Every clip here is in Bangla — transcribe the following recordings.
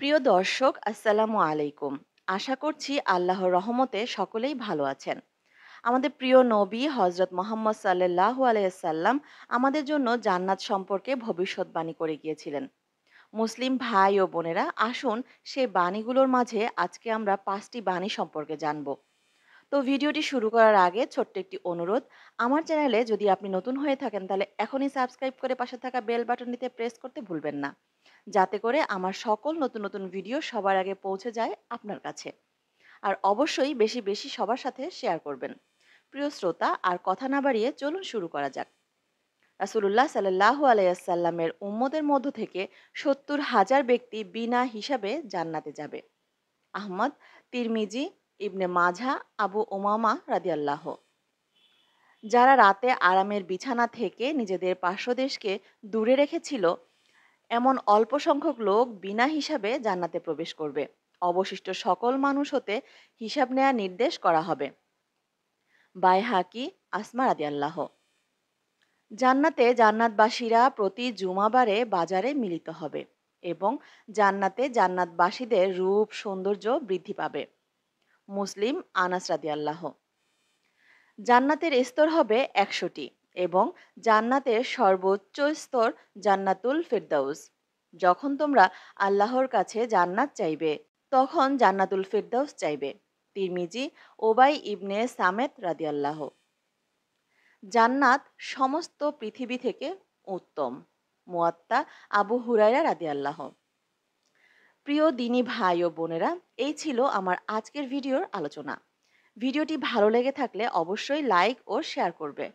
প্রিয় দর্শক আসসালামু আলাইকুম আশা করছি আল্লাহর রহমতে সকলেই ভালো আছেন আমাদের প্রিয় নবী হজরত মোহাম্মদ সাল্লাহ আলাইসাল্লাম আমাদের জন্য জান্নাত সম্পর্কে ভবিষ্যৎবাণী করে গিয়েছিলেন মুসলিম ভাই ও বোনেরা আসুন সেই বাণীগুলোর মাঝে আজকে আমরা পাঁচটি বাণী সম্পর্কে জানবো তো ভিডিওটি শুরু করার আগে ছোট্ট একটি অনুরোধ আমার চ্যানেলে যদি আপনি নতুন হয়ে থাকেন তাহলে এখনই সাবস্ক্রাইব করে পাশে থাকা বেল বাটনটিতে প্রেস করতে ভুলবেন না যাতে করে আমার সকল নতুন নতুন ভিডিও সবার আগে পৌঁছে যায় আপনার কাছে আর অবশ্যই বেশি বেশি সবার সাথে শেয়ার করবেন প্রিয় শ্রোতা আর কথা না বাড়িয়ে চলুন শুরু করা যাক রাসুলুল্লাহ সাল্লাহ আলাইসাল্লামের উম্মদের মধ্য থেকে সত্তর হাজার ব্যক্তি বিনা হিসাবে জান্নাতে যাবে আহমদ তিরমিজি ইবনে মাঝা আবু ওমামা রাদিয়াল্লাহ যারা রাতে আরামের বিছানা থেকে নিজেদের পার্শ্বদেশকে দূরে রেখেছিল এমন অল্প সংখ্যক লোক বিনা হিসাবে জান্নাতে প্রবেশ করবে অবশিষ্ট সকল মানুষ হতে হিসাব নেয়া নির্দেশ করা হবে বাই হাকি আসমা রাদিয়াল্লাহ জান্নাতে জান্নাতবাসীরা প্রতি জুমাবারে বাজারে মিলিত হবে এবং জান্নাতে জান্নাতবাসীদের রূপ সৌন্দর্য বৃদ্ধি পাবে মুসলিম আনাস রাদি আল্লাহ জান্নাতের স্তর হবে একশোটি এবং জান্নাতের সর্বোচ্চ স্তর জান্নাতুল ফেরদাউস যখন তোমরা আল্লাহর কাছে জান্নাত চাইবে তখন জান্নাতুল ফেরদাউস চাইবে তিরমিজি ওবাই ইবনে সামেত রাদিয়াল্লাহ জান্নাত সমস্ত পৃথিবী থেকে উত্তম মুয়াত্তা আবু হুরাইরা আল্লাহ প্রিয় দিনী ভাই ও বোনেরা এই ছিল আমার আজকের ভিডিওর আলোচনা ভিডিওটি ভালো লেগে থাকলে অবশ্যই লাইক ও শেয়ার করবে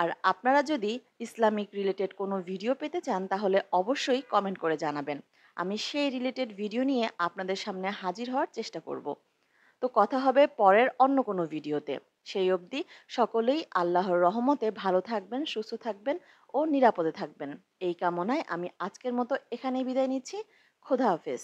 আর আপনারা যদি ইসলামিক রিলেটেড কোনো ভিডিও পেতে চান তাহলে অবশ্যই কমেন্ট করে জানাবেন আমি সেই রিলেটেড ভিডিও নিয়ে আপনাদের সামনে হাজির হওয়ার চেষ্টা করব তো কথা হবে পরের অন্য কোনো ভিডিওতে সেই অবধি সকলেই আল্লাহর রহমতে ভালো থাকবেন সুস্থ থাকবেন ও নিরাপদে থাকবেন এই কামনায় আমি আজকের মতো এখানেই বিদায় নিচ্ছি খোদা হাফেজ